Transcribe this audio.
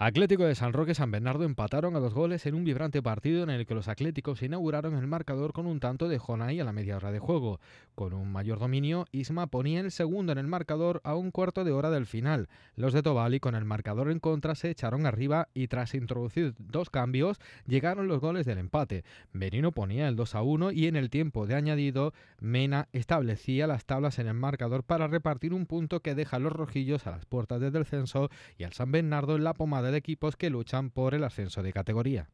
Atlético de San Roque y San Bernardo empataron a dos goles en un vibrante partido en el que los atléticos inauguraron el marcador con un tanto de Jonay a la media hora de juego. Con un mayor dominio, Isma ponía el segundo en el marcador a un cuarto de hora del final. Los de Tobali con el marcador en contra se echaron arriba y tras introducir dos cambios llegaron los goles del empate. Benino ponía el 2 a 1 y en el tiempo de añadido Mena establecía las tablas en el marcador para repartir un punto que deja a los rojillos a las puertas del descenso y al San Bernardo en la pomada de equipos que luchan por el ascenso de categoría.